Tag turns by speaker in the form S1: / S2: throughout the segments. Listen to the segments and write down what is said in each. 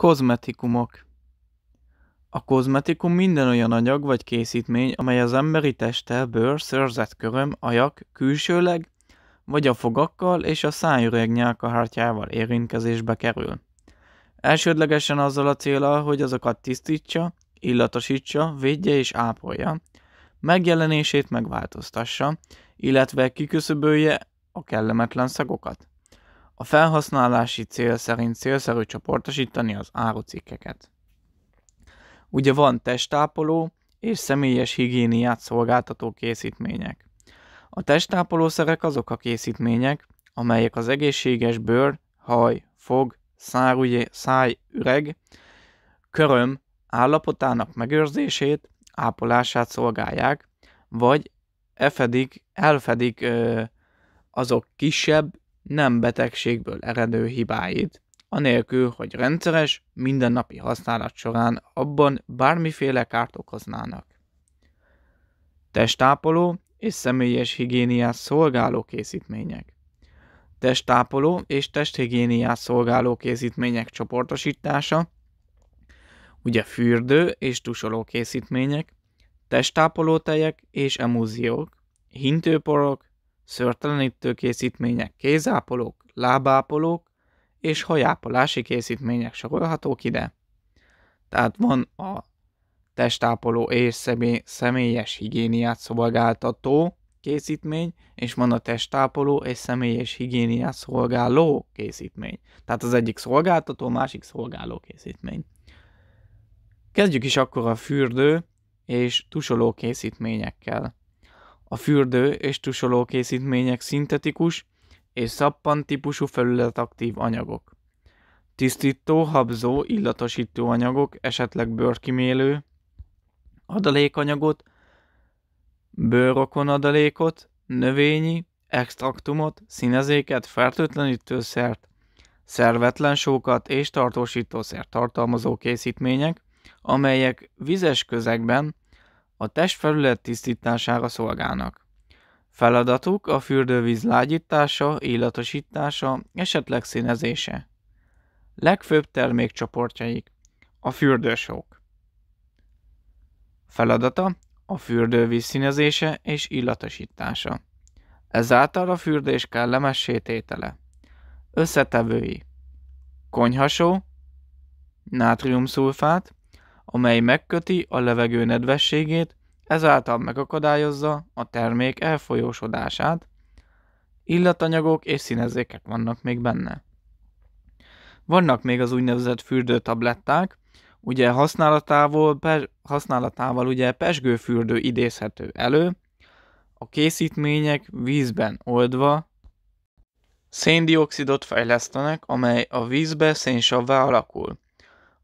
S1: Kozmetikumok A kozmetikum minden olyan anyag vagy készítmény, amely az emberi testtel, bőr, szőrzetköröm, ajak, külsőleg, vagy a fogakkal és a szájüreg nyálkahártyával érintkezésbe kerül. Elsődlegesen azzal a célral, hogy azokat tisztítsa, illatosítsa, védje és ápolja, megjelenését megváltoztassa, illetve kiküszöbölje a kellemetlen szagokat. A felhasználási cél szerint célszerű csoportosítani az árucikkeket. Ugye van testápoló és személyes higiéniát szolgáltató készítmények. A testápolószerek azok a készítmények, amelyek az egészséges bőr, haj, fog, szárügy, száj, üreg, köröm állapotának megőrzését, ápolását szolgálják, vagy efedik, elfedik ö, azok kisebb nem betegségből eredő hibáid, anélkül, hogy rendszeres, mindennapi használat során abban bármiféle kárt okoznának. Testápoló és személyes higiéniás szolgáló készítmények Testápoló és testhigiéniás szolgáló készítmények csoportosítása, ugye fürdő és tusoló készítmények, tejek és emúziók, hintőporok, szörtelenítő készítmények, kézápolók, lábápolók és hajápolási készítmények sorolhatók ide. Tehát van a testápoló és személy, személyes higiéniát szolgáltató készítmény, és van a testápoló és személyes higiéniát szolgáló készítmény. Tehát az egyik szolgáltató, másik szolgáló készítmény. Kezdjük is akkor a fürdő és tusoló készítményekkel. A fürdő és tusoló készítmények szintetikus és szappan típusú felületaktív anyagok. Tisztító, habzó, illatosító anyagok, esetleg bőrkimélő, adalékanyagot, bőrokon adalékot, növényi, extraktumot, színezéket, fertőtlenítőszert, szervetlen sókat és tartósítószert tartalmazó készítmények, amelyek vizes közegben a testfelület tisztítására szolgálnak. Feladatuk a fürdővíz lágyítása, illatosítása, esetleg színezése. Legfőbb termékcsoportjaik a fürdősók. Feladata a fürdővíz színezése és illatosítása. Ezáltal a fürdés kellemessé tétele. Összetevői konyhasó, nátriumszulfát, amely megköti a levegő nedvességét, ezáltal megakadályozza a termék elfolyósodását, illatanyagok és színezékek vannak még benne. Vannak még az úgynevezett fürdőtabletták, ugye használatával, használatával ugye pesgőfürdő idézhető elő, a készítmények vízben oldva széndiokszidot fejlesztenek, amely a vízbe szénsavvá alakul.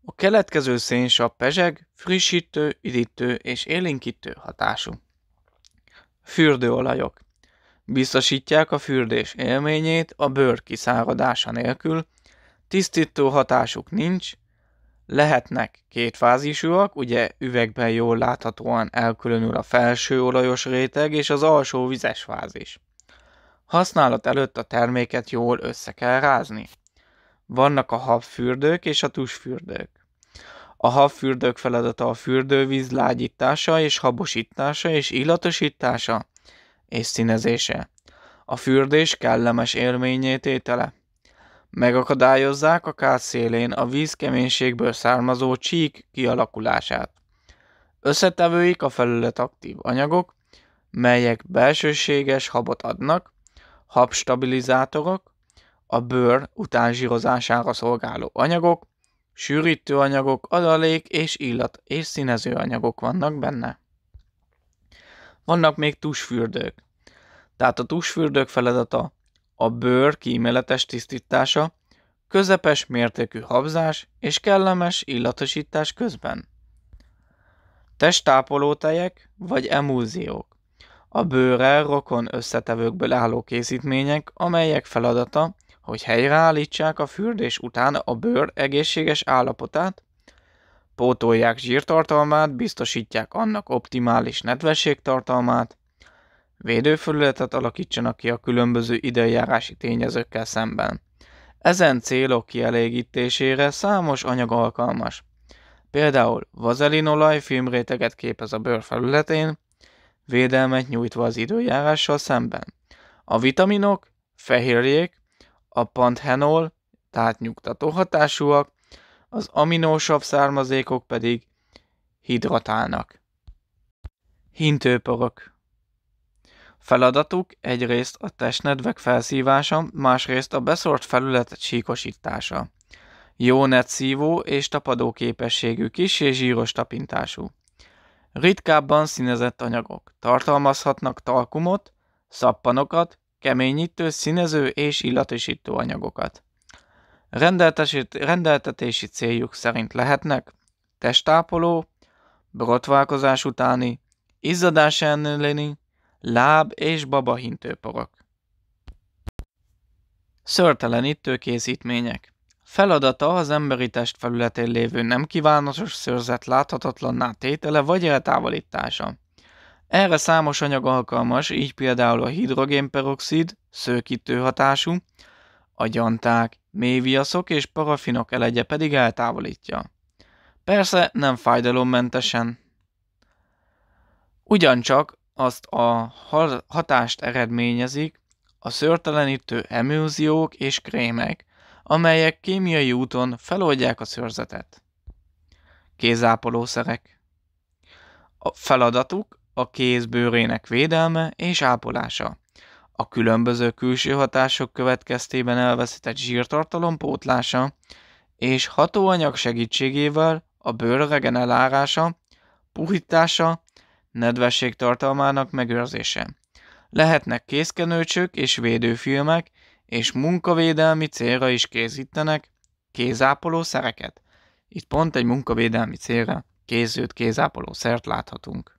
S1: A keletkező szénsav pezseg, frissítő, üdítő és élénkítő hatású. Fürdőolajok Biztosítják a fürdés élményét a bőr kiszáradása nélkül, tisztító hatásuk nincs, lehetnek kétfázisúak, ugye üvegben jól láthatóan elkülönül a felső olajos réteg és az alsó vizes fázis. Használat előtt a terméket jól össze kell rázni. Vannak a habfürdők és a tusfürdők. A habfürdők feladata a fürdővíz lágyítása és habosítása és illatosítása és színezése. A fürdés kellemes élményét étele. Megakadályozzák a kád szélén a keménységből származó csík kialakulását. Összetevőik a felület aktív anyagok, melyek belsőséges habot adnak, habstabilizátorok, a bőr utánzsírozására szolgáló anyagok, sűrítőanyagok, adalék és illat és színező anyagok vannak benne. Vannak még tusfürdők. Tehát a tusfürdők feladata a bőr kíméletes tisztítása, közepes mértékű habzás és kellemes illatosítás közben. Testápolótejek vagy emulziók. A bőrrel rokon összetevőkből álló készítmények, amelyek feladata hogy helyreállítsák a fürdés után a bőr egészséges állapotát, pótolják zsírtartalmát, biztosítják annak optimális nedvességtartalmát, védőfelületet alakítsanak ki a különböző időjárási tényezőkkel szemben. Ezen célok kielégítésére számos anyag alkalmas. Például vazelinolaj filmréteget képez a bőr felületén, védelmet nyújtva az időjárással szemben. A vitaminok, fehérjék, a panthenol, tehát nyugtató hatásúak, az aminósav származékok pedig hidratálnak. Hintőporok Feladatuk egyrészt a testnedvek felszívása, másrészt a beszort felület síkosítása. Jó netszívó és tapadó képességű kis és zsíros tapintású. Ritkábban színezett anyagok. Tartalmazhatnak talkumot, szappanokat, keményítő, színező és illatosító anyagokat. Rendeltetési céljuk szerint lehetnek testápoló, brotválkozás utáni, izzadás elleni, láb és babahintőporok. Szörtelenítő készítmények Feladata az emberi test felületén lévő nem kívánatos szőrzet láthatatlanná tétele vagy eltávolítása. Erre számos anyag alkalmas, így például a hidrogénperoxid, szőkítő hatású, a gyanták, méviaszok és parafinok elegye pedig eltávolítja. Persze nem fájdalommentesen. Ugyancsak azt a hatást eredményezik a szőrtelenítő emulziók és krémek, amelyek kémiai úton feloldják a szőrzetet. Kézápolószerek. A feladatuk a kéz bőrének védelme és ápolása. A különböző külső hatások következtében elveszített zsírtartalom pótlása és hatóanyag segítségével a bőr regenerálása, puhítása, nedvesség tartalmának megőrzése. Lehetnek kézkenőcsök és védőfilmek, és munkavédelmi célra is készítenek kézápoló szereket. Itt pont egy munkavédelmi célra készült kézápoló szert láthatunk.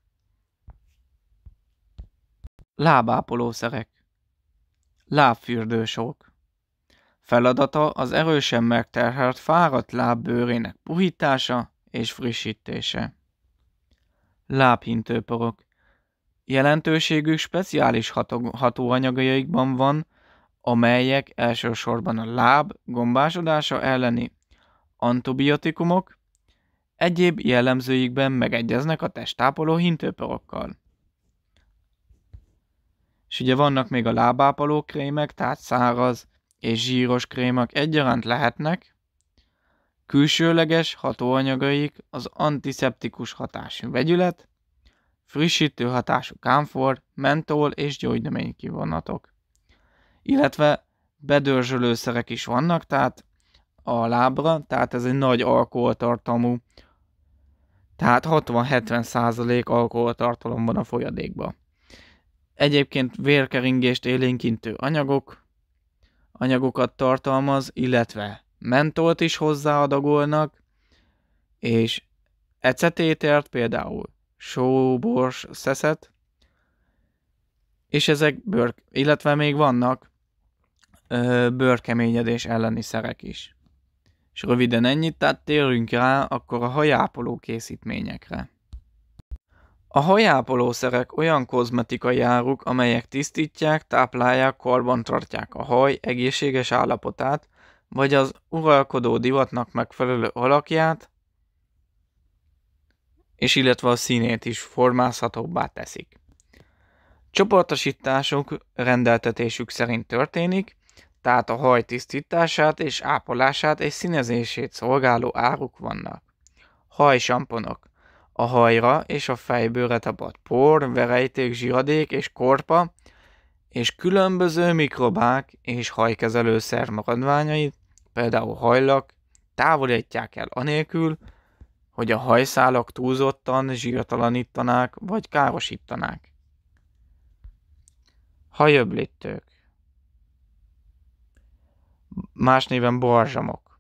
S1: Lábápolószerek. Lábfürdősók. Feladata az erősen megterhelt fáradt láb bőrének puhítása és frissítése. Lábhintőporok. Jelentőségük speciális ható- hatóanyagaikban van, amelyek elsősorban a láb gombásodása elleni antibiotikumok, egyéb jellemzőikben megegyeznek a testápoló hintőporokkal. És ugye vannak még a lábápoló krémek, tehát száraz és zsíros krémek egyaránt lehetnek, külsőleges hatóanyagaik az antiszeptikus hatású vegyület, frissítő hatású kámfor, mentol és gyógynömény kivonatok. Illetve bedörzsölőszerek is vannak, tehát a lábra, tehát ez egy nagy alkoholtartalmú, tehát 60-70% alkoholtartalom van a folyadékban. Egyébként vérkeringést élénkintő anyagok, anyagokat tartalmaz, illetve mentolt is hozzáadagolnak, és ecetétert, például sóbors szeszet, és ezek bőr, illetve még vannak ö, bőrkeményedés elleni szerek is. És röviden ennyit, tehát térjünk rá akkor a hajápoló készítményekre. A hajápolószerek olyan kozmetikai áruk, amelyek tisztítják, táplálják, tartják a haj egészséges állapotát, vagy az uralkodó divatnak megfelelő alakját, és illetve a színét is formázhatóbbá teszik. Csoportosításuk rendeltetésük szerint történik, tehát a haj tisztítását és ápolását és színezését szolgáló áruk vannak. Hajsamponok a hajra és a fejbőre tapadt por, verejték, zsiradék és korpa, és különböző mikrobák és hajkezelő szer maradványait, például hajlak, távolítják el anélkül, hogy a hajszálak túlzottan zsírtalanítanák vagy károsítanák. Hajöblítők Más néven borzsamok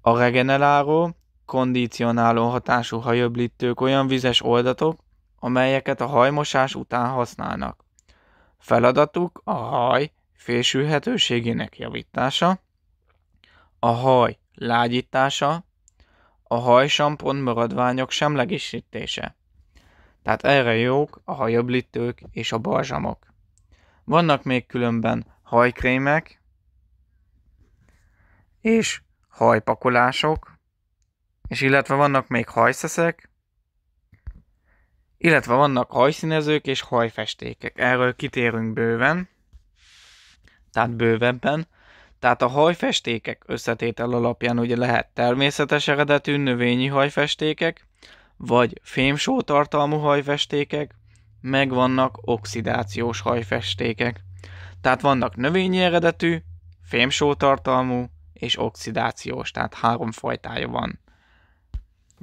S1: A regeneráló kondicionáló hatású hajöblítők olyan vizes oldatok, amelyeket a hajmosás után használnak. Feladatuk a haj fésülhetőségének javítása, a haj lágyítása, a hajsampon maradványok semlegesítése. Tehát erre jók a hajöblítők és a balzsamok. Vannak még különben hajkrémek és hajpakolások, és illetve vannak még hajszeszek, illetve vannak hajszínezők és hajfestékek. Erről kitérünk bőven, tehát bővebben. Tehát a hajfestékek összetétel alapján ugye lehet természetes eredetű növényi hajfestékek, vagy fémsó tartalmú hajfestékek, meg vannak oxidációs hajfestékek. Tehát vannak növényi eredetű, fémsó tartalmú és oxidációs, tehát három fajtája van.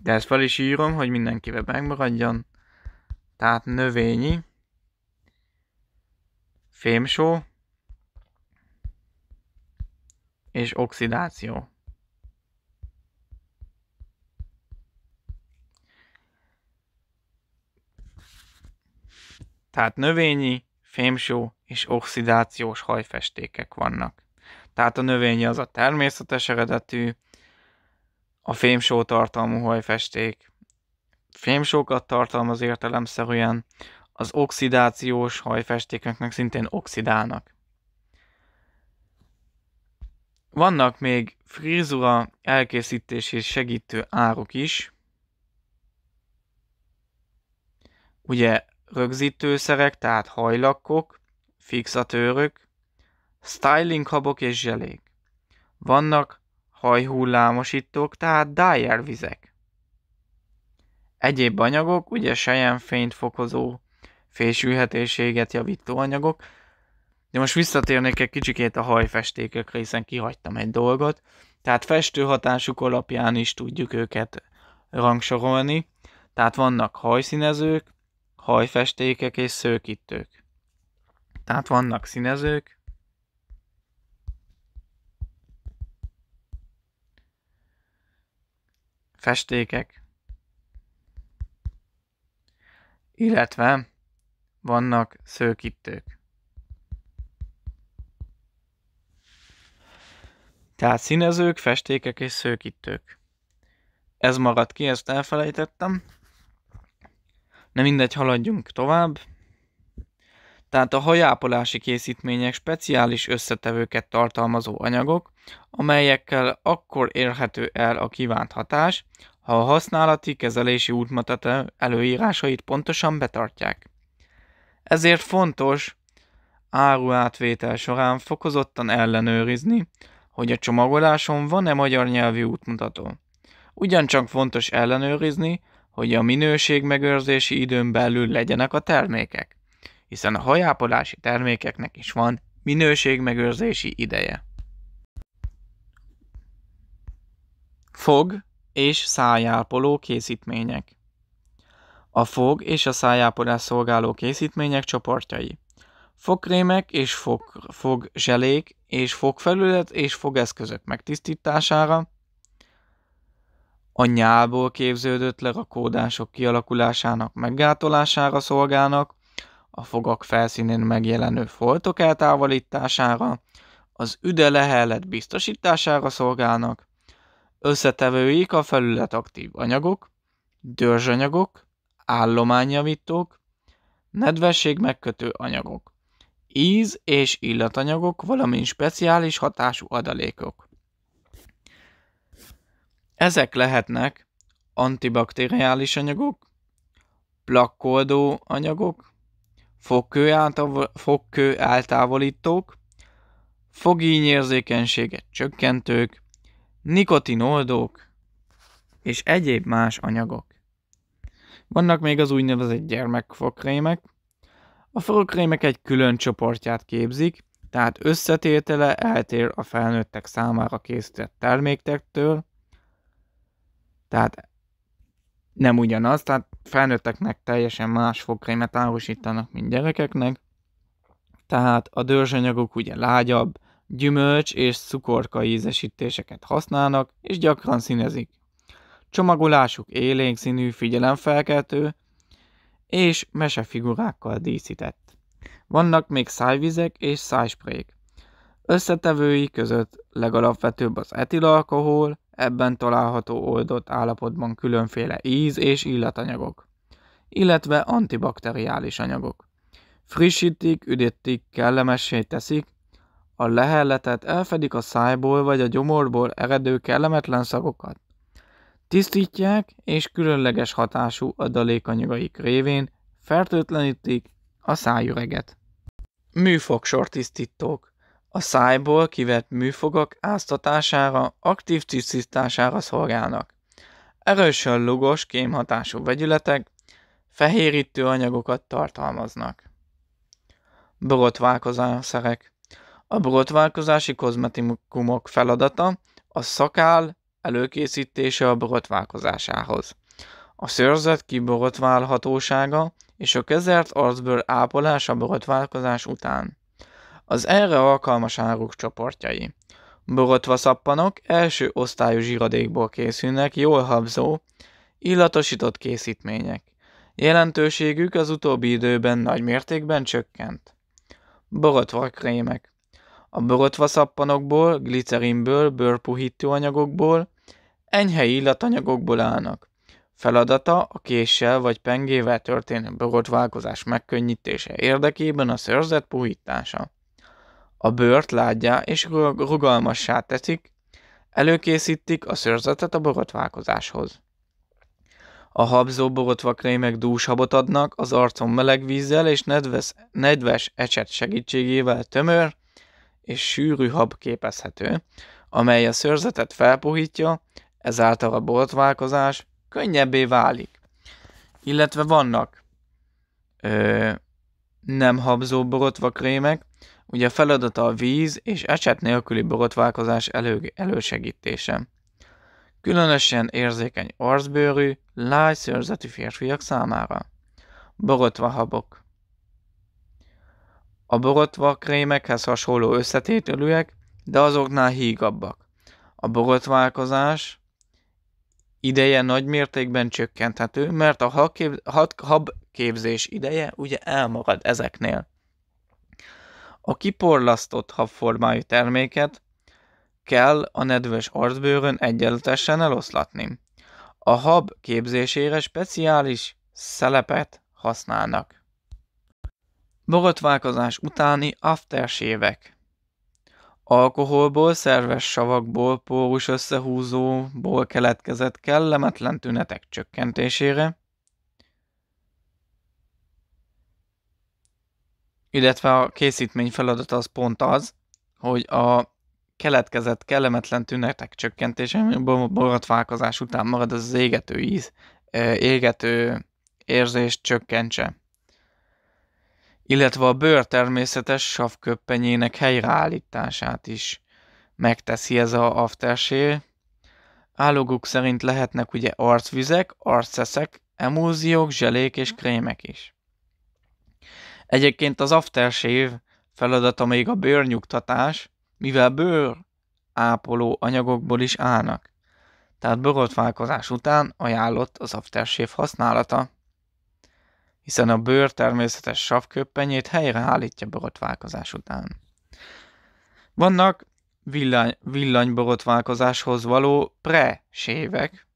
S1: De ezt fel is írom, hogy mindenkivel megmaradjon. Tehát növényi, fémsó és oxidáció. Tehát növényi, fémsó és oxidációs hajfestékek vannak. Tehát a növényi az a természetes eredetű, a fémsó tartalmú hajfesték. Fémsókat tartalmaz értelemszerűen, az oxidációs hajfestékeknek szintén oxidálnak. Vannak még frizura elkészítését segítő áruk is, ugye rögzítőszerek, tehát hajlakkok, fixatőrök, styling habok és zselék. Vannak hajhullámosítók, tehát dyer vizek. Egyéb anyagok, ugye fényt fokozó, fésülhetőséget javító anyagok, de most visszatérnék egy kicsikét a hajfestékekre, hiszen kihagytam egy dolgot. Tehát festő hatásuk alapján is tudjuk őket rangsorolni. Tehát vannak hajszínezők, hajfestékek és szőkítők. Tehát vannak színezők, festékek, illetve vannak szőkítők. Tehát színezők, festékek és szőkítők. Ez maradt ki, ezt elfelejtettem. Nem mindegy, haladjunk tovább tehát a hajápolási készítmények speciális összetevőket tartalmazó anyagok, amelyekkel akkor érhető el a kívánt hatás, ha a használati kezelési útmutató előírásait pontosan betartják. Ezért fontos áruátvétel során fokozottan ellenőrizni, hogy a csomagoláson van-e magyar nyelvi útmutató. Ugyancsak fontos ellenőrizni, hogy a minőség megőrzési időn belül legyenek a termékek hiszen a hajápolási termékeknek is van minőségmegőrzési ideje. Fog és szájápoló készítmények A fog és a szájápolás szolgáló készítmények csoportjai fogkrémek és fog, zselék és fogfelület és fogeszközök megtisztítására, a nyálból képződött lerakódások kialakulásának meggátolására szolgálnak, a fogak felszínén megjelenő foltok eltávolítására, az üde lehellet biztosítására szolgálnak, összetevőik a felület aktív anyagok, dörzsanyagok, állományjavítók, nedvesség megkötő anyagok, íz és illatanyagok, valamint speciális hatású adalékok. Ezek lehetnek antibakteriális anyagok, plakkoldó anyagok, fogkő, áltávol, fogkő eltávolítók, fogínyérzékenységet csökkentők, nikotinoldók és egyéb más anyagok. Vannak még az úgynevezett gyermekfokrémek. A fokrémek egy külön csoportját képzik, tehát összetétele eltér a felnőttek számára készített terméktektől, tehát nem ugyanaz, tehát felnőtteknek teljesen más fogkrémet árusítanak, mint gyerekeknek. Tehát a dörzsanyagok ugye lágyabb, gyümölcs és cukorka ízesítéseket használnak, és gyakran színezik. Csomagolásuk élénk színű, figyelemfelkeltő, és mesefigurákkal díszített. Vannak még szájvizek és szájsprék. Összetevői között legalapvetőbb az etilalkohol, Ebben található oldott állapotban különféle íz- és illatanyagok, illetve antibakteriális anyagok. Frissítik, üdítik, kellemessé teszik, a lehelletet elfedik a szájból vagy a gyomorból eredő kellemetlen szagokat. Tisztítják és különleges hatású adalékanyagaik révén fertőtlenítik a szájüreget. Műfogsor tisztítók a szájból kivett műfogak áztatására, aktív tisztítására szolgálnak. Erősen lugos, kémhatású vegyületek fehérítő anyagokat tartalmaznak. Borotválkozásszerek A borotválkozási kozmetikumok feladata a szakál előkészítése a borotválkozásához. A szőrzet kiborotválhatósága és a kezelt arcbőr ápolása borotválkozás után. Az erre alkalmas áruk csoportjai. Borotva szappanok első osztályú zsiradékból készülnek, jól habzó, illatosított készítmények. Jelentőségük az utóbbi időben nagy mértékben csökkent. Borotva krémek. A borotva szappanokból, glicerinből, bőrpuhító anyagokból, enyhe illatanyagokból állnak. Feladata a késsel vagy pengével történő borotválkozás megkönnyítése érdekében a szőrzet puhítása a bőrt lágyá és rugalmassá teszik, előkészítik a szőrzetet a borotválkozáshoz. A habzó borotvakrémek krémek dúsabot adnak, az arcon meleg vízzel és nedves, nedves ecset segítségével tömör és sűrű hab képezhető, amely a szőrzetet felpuhítja, ezáltal a borotválkozás könnyebbé válik. Illetve vannak ö, nem habzó borotvakrémek, Ugye a feladata a víz és ecset nélküli borotválkozás elő, elősegítése. Különösen érzékeny arcbőrű, lágy szőrzetű férfiak számára. Borotva habok A borotva krémekhez hasonló összetételűek, de azoknál hígabbak. A borotválkozás ideje nagy mértékben csökkenthető, mert a habképzés ideje ugye elmarad ezeknél. A kiporlasztott habformájú terméket kell a nedves arcbőrön egyenletesen eloszlatni. A hab képzésére speciális szelepet használnak. Borotválkozás utáni aftersévek Alkoholból, szerves savakból, pórus összehúzóból keletkezett kellemetlen tünetek csökkentésére, Illetve a készítmény feladata az pont az, hogy a keletkezett kellemetlen tünetek csökkentése, a borotválkozás után marad az, az égető íz, égető érzést csökkentse. Illetve a bőr természetes savköppenyének helyreállítását is megteszi ez a aftershave. Állóguk szerint lehetnek ugye arcvizek, arceszek, emulziók, zselék és krémek is. Egyébként az aftershave feladata még a bőrnyugtatás, mivel bőr ápoló anyagokból is állnak. Tehát borotválkozás után ajánlott az aftershave használata, hiszen a bőr természetes savköppenyét helyreállítja borotválkozás után. Vannak villany, villanyborotválkozáshoz való pre-sévek,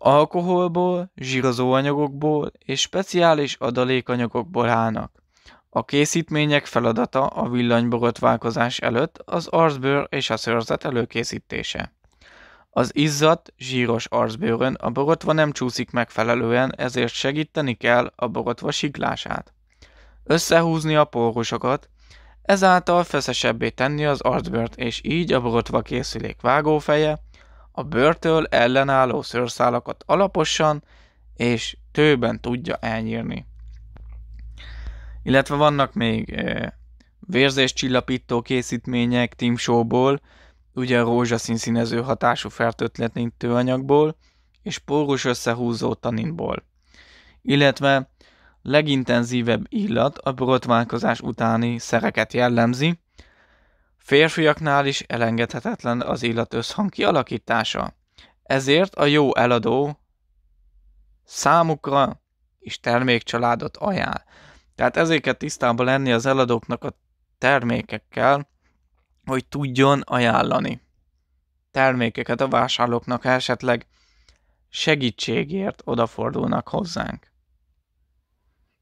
S1: Alkoholból, zsírozóanyagokból és speciális adalékanyagokból állnak. A készítmények feladata a villanyborotválkozás előtt az arcbőr és a szőrzet előkészítése. Az izzat, zsíros arcbőrön a borotva nem csúszik megfelelően, ezért segíteni kell a borotva siklását. Összehúzni a pórusokat, ezáltal feszesebbé tenni az arcbőrt, és így a borotva készülék vágófeje, a bőrtől ellenálló szőrszálakat alaposan és tőben tudja elnyírni. Illetve vannak még vérzéscsillapító készítmények Timsóból, ugye rózsaszín színező hatású fertőtlenítő anyagból, és pórus összehúzó taninból. Illetve legintenzívebb illat a borotválkozás utáni szereket jellemzi, Férfiaknál is elengedhetetlen az illatösszhang kialakítása. Ezért a jó eladó számukra is termékcsaládot ajánl. Tehát ezért kell tisztában lenni az eladóknak a termékekkel, hogy tudjon ajánlani termékeket a vásárlóknak, ha esetleg segítségért odafordulnak hozzánk.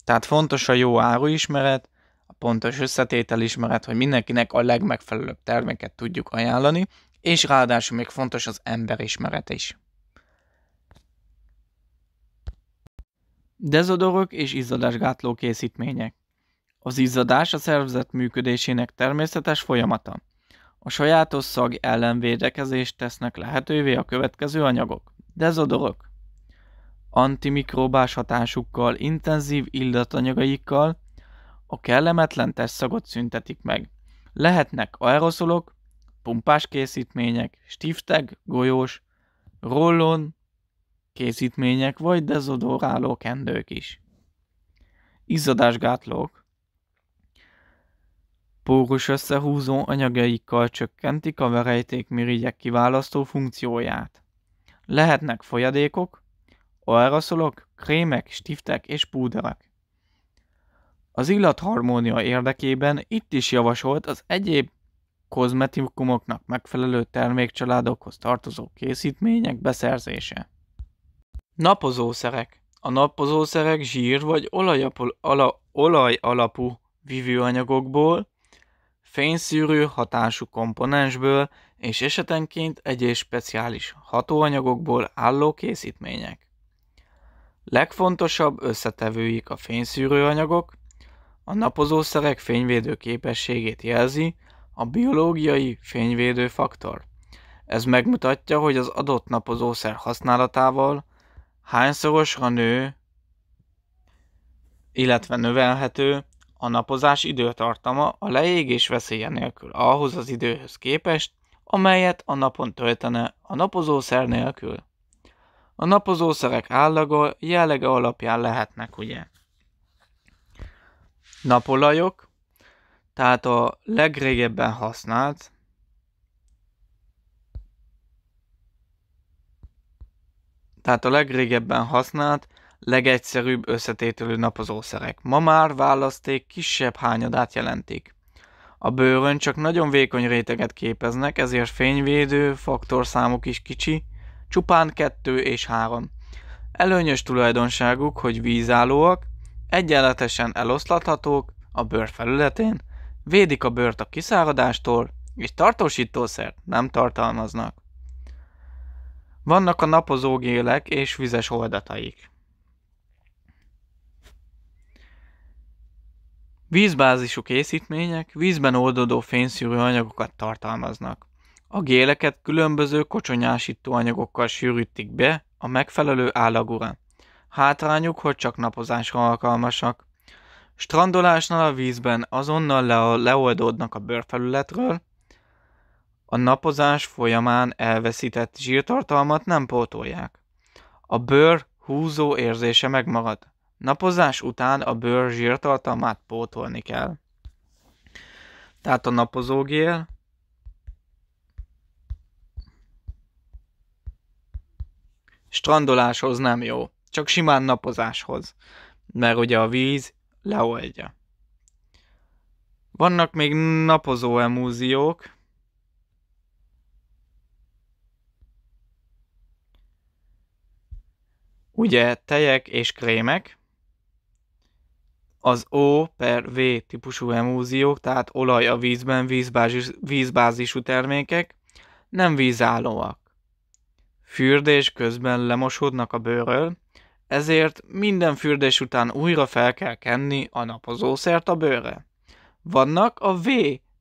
S1: Tehát fontos a jó áruismeret, pontos ismeret, hogy mindenkinek a legmegfelelőbb terméket tudjuk ajánlani, és ráadásul még fontos az emberismeret is. Dezodorok és izzadásgátló készítmények. Az izzadás a szervezet működésének természetes folyamata. A sajátos szag ellenvédekezést tesznek lehetővé a következő anyagok. Dezodorok. Antimikróbás hatásukkal, intenzív illatanyagaikkal, a kellemetlen testszagot szüntetik meg. Lehetnek aeroszolok, pumpás készítmények, stifteg, golyós, rollon készítmények vagy dezodoráló kendők is. Izzadásgátlók Pórus összehúzó anyagaikkal csökkentik a mirigyek kiválasztó funkcióját. Lehetnek folyadékok, aeroszolok, krémek, stiftek és púderek. Az illatharmónia érdekében itt is javasolt az egyéb kozmetikumoknak megfelelő termékcsaládokhoz tartozó készítmények beszerzése. Napozószerek A napozószerek zsír vagy olajapul, ala, olaj alapú vívőanyagokból, fényszűrő hatású komponensből és esetenként egyéb speciális hatóanyagokból álló készítmények. Legfontosabb összetevőik a fényszűrőanyagok, a napozószerek fényvédő képességét jelzi a biológiai fényvédő faktor. Ez megmutatja, hogy az adott napozószer használatával hányszorosra nő, illetve növelhető a napozás időtartama a leégés veszélye nélkül ahhoz az időhöz képest, amelyet a napon töltene a napozószer nélkül. A napozószerek állaga jellege alapján lehetnek ugye napolajok, tehát a legrégebben használt, tehát a legrégebben használt, legegyszerűbb összetételű napozószerek. Ma már választék kisebb hányadát jelentik. A bőrön csak nagyon vékony réteget képeznek, ezért fényvédő faktorszámuk is kicsi, csupán 2 és 3. Előnyös tulajdonságuk, hogy vízállóak, egyenletesen eloszlathatók a bőr felületén, védik a bőrt a kiszáradástól, és tartósítószert nem tartalmaznak. Vannak a napozógélek és vizes oldataik. Vízbázisú készítmények vízben oldódó fényszűrő anyagokat tartalmaznak. A géleket különböző kocsonyásító anyagokkal sűrítik be a megfelelő állagúra. Hátrányuk, hogy csak napozásra alkalmasak. Strandolásnál a vízben azonnal le- leoldódnak a bőrfelületről, a napozás folyamán elveszített zsírtartalmat nem pótolják. A bőr húzó érzése megmarad. Napozás után a bőr zsírtartalmát pótolni kell. Tehát a napozógél strandoláshoz nem jó. Csak simán napozáshoz, mert ugye a víz leoldja. Vannak még napozó emúziók, ugye tejek és krémek, az O per V típusú emúziók, tehát olaj a vízben, vízbázis, vízbázisú termékek, nem vízállóak. Fürdés közben lemosódnak a bőről, ezért minden fürdés után újra fel kell kenni a napozószert a bőre. Vannak a V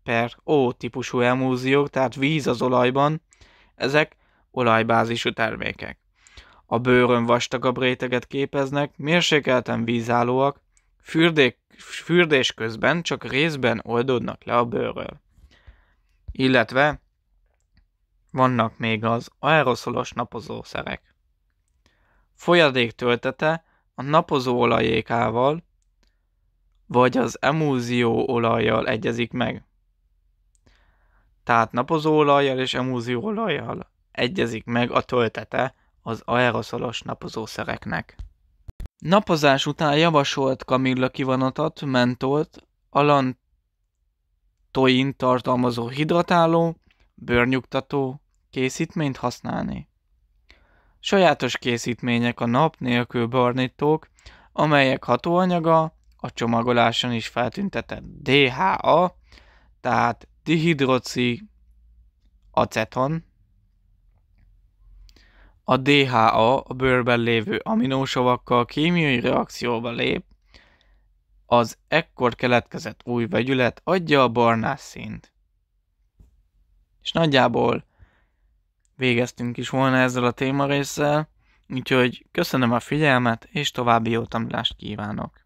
S1: per O típusú emúziók, tehát víz az olajban, ezek olajbázisú termékek. A bőrön vastagabb réteget képeznek, mérsékelten vízállóak, fürdék, fürdés közben csak részben oldódnak le a bőrről. Illetve vannak még az aeroszolos napozószerek folyadék töltete a napozó olajékával, vagy az emúzió olajjal egyezik meg. Tehát napozó olajjal és emúzió olajjal egyezik meg a töltete az aeroszolos napozószereknek. Napozás után javasolt kamilla kivonatot, mentolt, alantoin tartalmazó hidratáló, bőrnyugtató készítményt használni. Sajátos készítmények a nap nélkül barnítók, amelyek hatóanyaga a csomagoláson is feltüntetett DHA, tehát dihidroci aceton. A DHA a bőrben lévő aminósavakkal kémiai reakcióba lép, az ekkor keletkezett új vegyület adja a barnás színt. És nagyjából végeztünk is volna ezzel a témarészsel, úgyhogy köszönöm a figyelmet, és további jó tanulást kívánok!